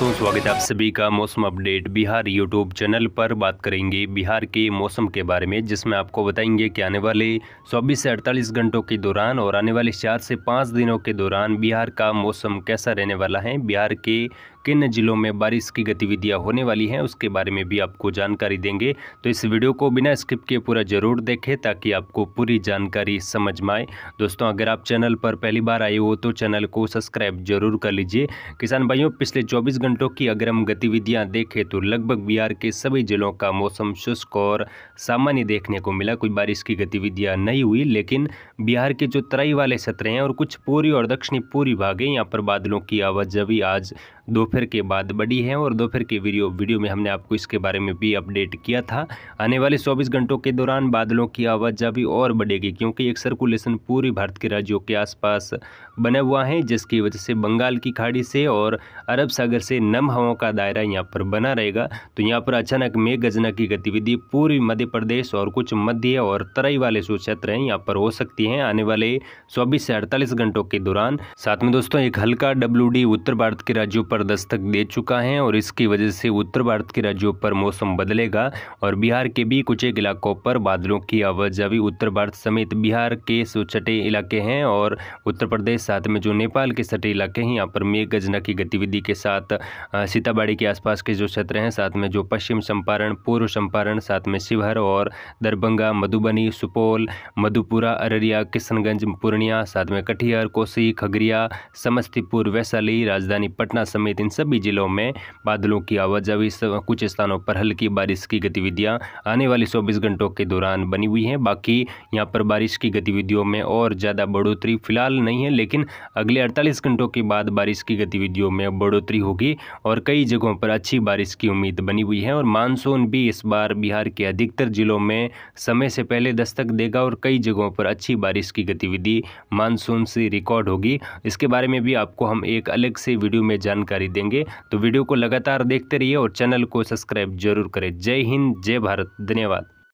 दोस्तों स्वागत है आप सभी का मौसम अपडेट बिहार यूट्यूब चैनल पर बात करेंगे बिहार के मौसम के बारे में जिसमें आपको बताएंगे कि आने वाले 24 से 48 घंटों के दौरान और आने वाले चार से पाँच दिनों के दौरान बिहार का मौसम कैसा रहने वाला है बिहार के किन जिलों में बारिश की गतिविधियाँ होने वाली हैं उसके बारे में भी आपको जानकारी देंगे तो इस वीडियो को बिना स्किप किए पूरा जरूर देखें ताकि आपको पूरी जानकारी समझ में आए दोस्तों अगर आप चैनल पर पहली बार आए हो तो चैनल को सब्सक्राइब जरूर कर लीजिए किसान भाइयों पिछले चौबीस घंटों की अगर हम गतिविधियाँ देखें तो लगभग बिहार के सभी जिलों का मौसम शुष्क और सामान्य देखने को मिला कोई बारिश की गतिविधियाँ नहीं हुई लेकिन बिहार के जो तराई वाले सत्र हैं और कुछ पूरी और दक्षिणी पूर्वी भागें यहाँ पर बादलों की आवाजावी आज दोपहर के बाद बड़ी है और दोपहर के वीडियो वीडियो में हमने आपको इसके बारे में भी अपडेट किया था आने वाले चौबीस घंटों के दौरान बादलों की भी और बढ़ेगी क्योंकि एक सर्कुलेशन पूरी भारत के राज्यों के आसपास बना हुआ है जिसकी वजह से बंगाल की खाड़ी से और अरब सागर से नम हवाओं का दायरा यहाँ पर बना रहेगा तो यहाँ पर अचानक मेघ गजना की गतिविधि पूर्वी मध्य प्रदेश और कुछ मध्य और तराई वाले क्षेत्र हैं यहाँ पर हो सकती हैं आने वाले चौबीस से अड़तालीस घंटों के दौरान साथ में दोस्तों एक हल्का डब्ल्यू उत्तर भारत के राज्यों पर पर दस्तक दे चुका है और इसकी वजह से उत्तर भारत के राज्यों पर मौसम बदलेगा और बिहार के भी कुछ एक इलाकों पर बादलों की आवाजावी उत्तर भारत समेत बिहार के सटे इलाके हैं और उत्तर प्रदेश साथ में जो नेपाल के सटे इलाके हैं यहाँ पर मेघ गजना की गतिविधि के साथ सीताबाड़ी के आसपास के जो क्षेत्र हैं साथ में जो पश्चिम चंपारण पूर्व चंपारण साथ में शिवहर और दरभंगा मधुबनी सुपौल मधुपुरा अररिया किशनगंज पूर्णिया साथ में कटिहार कोसी खगड़िया समस्तीपुर वैशाली राजधानी पटना समेत समेत इन सभी जिलों में बादलों की आवाजाही कुछ स्थानों पर हल्की बारिश की गतिविधियां आने वाले चौबीस घंटों के दौरान बनी हुई हैं बाकी यहां पर बारिश की गतिविधियों में और ज़्यादा बढ़ोतरी फिलहाल नहीं है लेकिन अगले अड़तालीस घंटों के बाद बारिश की गतिविधियों में बढ़ोतरी होगी और कई जगहों पर अच्छी बारिश की उम्मीद बनी हुई है और मानसून भी इस बार बिहार के अधिकतर जिलों में समय से पहले दस्तक देगा और कई जगहों पर अच्छी बारिश की गतिविधि मानसून से रिकॉर्ड होगी इसके बारे में भी आपको हम एक अलग से वीडियो में जानकारी जानकारी देंगे तो वीडियो को लगातार देखते रहिए और चैनल को सब्सक्राइब जरूर करें जय हिंद जय भारत धन्यवाद